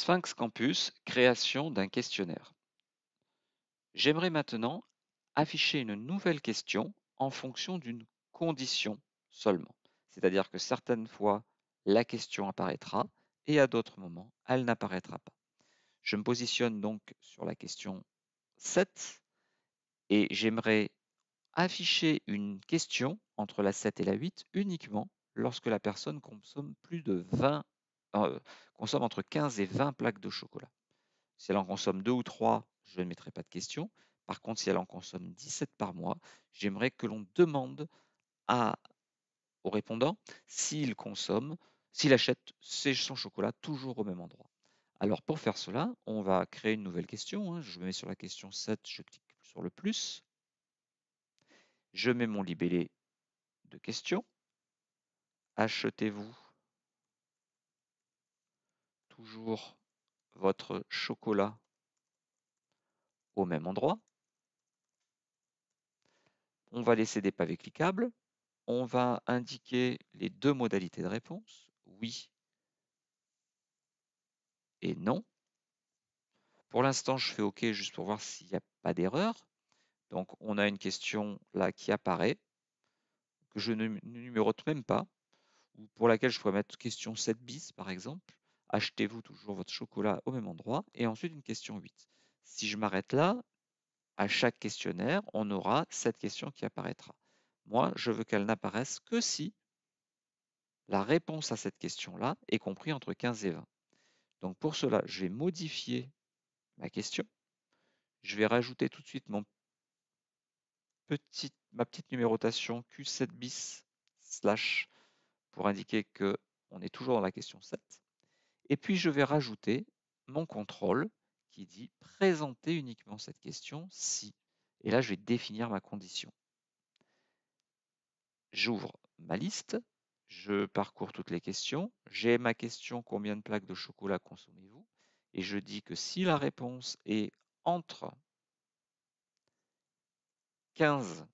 Sphinx Campus, création d'un questionnaire. J'aimerais maintenant afficher une nouvelle question en fonction d'une condition seulement. C'est-à-dire que certaines fois, la question apparaîtra et à d'autres moments, elle n'apparaîtra pas. Je me positionne donc sur la question 7 et j'aimerais afficher une question entre la 7 et la 8 uniquement lorsque la personne consomme plus de 20 euh, consomme entre 15 et 20 plaques de chocolat. Si elle en consomme 2 ou 3, je ne mettrai pas de question. Par contre, si elle en consomme 17 par mois, j'aimerais que l'on demande à, au répondant s'il consomme, s'il achète son chocolat toujours au même endroit. Alors pour faire cela, on va créer une nouvelle question. Hein. Je me mets sur la question 7, je clique sur le plus. Je mets mon libellé de questions. Achetez-vous toujours votre chocolat au même endroit. On va laisser des pavés cliquables. On va indiquer les deux modalités de réponse, oui et non. Pour l'instant, je fais OK juste pour voir s'il n'y a pas d'erreur. Donc, on a une question là qui apparaît, que je ne numérote même pas, ou pour laquelle je pourrais mettre question 7 bis, par exemple achetez-vous toujours votre chocolat au même endroit. Et ensuite, une question 8. Si je m'arrête là, à chaque questionnaire, on aura cette question qui apparaîtra. Moi, je veux qu'elle n'apparaisse que si la réponse à cette question-là est comprise entre 15 et 20. Donc pour cela, je vais modifier ma question. Je vais rajouter tout de suite mon ma petite numérotation Q7 bis slash pour indiquer qu'on est toujours dans la question 7. Et puis, je vais rajouter mon contrôle qui dit présenter uniquement cette question si. Et là, je vais définir ma condition. J'ouvre ma liste, je parcours toutes les questions, j'ai ma question combien de plaques de chocolat consommez-vous Et je dis que si la réponse est entre 15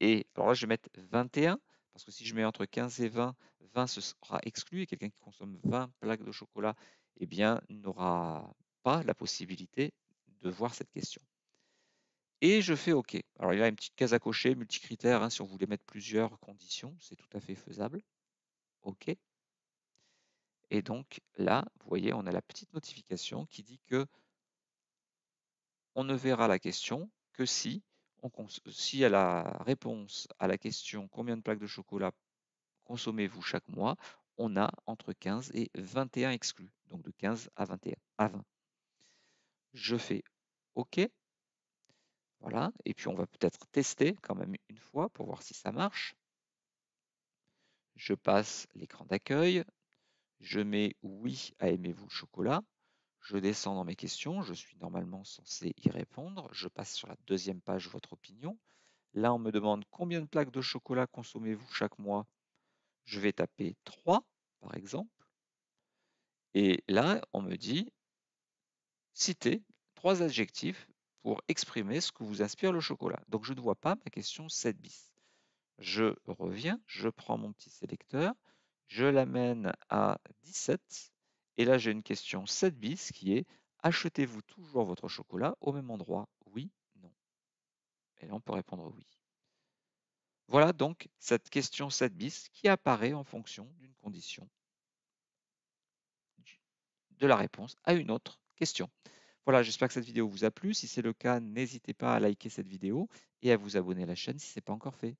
et, alors là, je vais mettre 21, parce que si je mets entre 15 et 20, 20 sera exclu et quelqu'un qui consomme 20 plaques de chocolat, eh bien, n'aura pas la possibilité de voir cette question. Et je fais OK. Alors il y a une petite case à cocher, multicritères, hein, si on voulait mettre plusieurs conditions, c'est tout à fait faisable. OK. Et donc là, vous voyez, on a la petite notification qui dit que on ne verra la question que si si à la réponse à la question combien de plaques de chocolat consommez-vous chaque mois, on a entre 15 et 21 exclus, donc de 15 à 21 à 20. Je fais OK. Voilà, et puis on va peut-être tester quand même une fois pour voir si ça marche. Je passe l'écran d'accueil, je mets oui à aimez-vous le chocolat, je descends dans mes questions, je suis normalement censé y répondre. Je passe sur la deuxième page votre opinion. Là, on me demande combien de plaques de chocolat consommez-vous chaque mois. Je vais taper 3, par exemple. Et là, on me dit citez trois adjectifs pour exprimer ce que vous inspire le chocolat. Donc, je ne vois pas ma question 7 bis. Je reviens, je prends mon petit sélecteur, je l'amène à 17 et là, j'ai une question 7 bis qui est achetez-vous toujours votre chocolat au même endroit Oui, non. Et là, on peut répondre oui. Voilà donc cette question 7 bis qui apparaît en fonction d'une condition de la réponse à une autre question. Voilà, j'espère que cette vidéo vous a plu. Si c'est le cas, n'hésitez pas à liker cette vidéo et à vous abonner à la chaîne si ce n'est pas encore fait.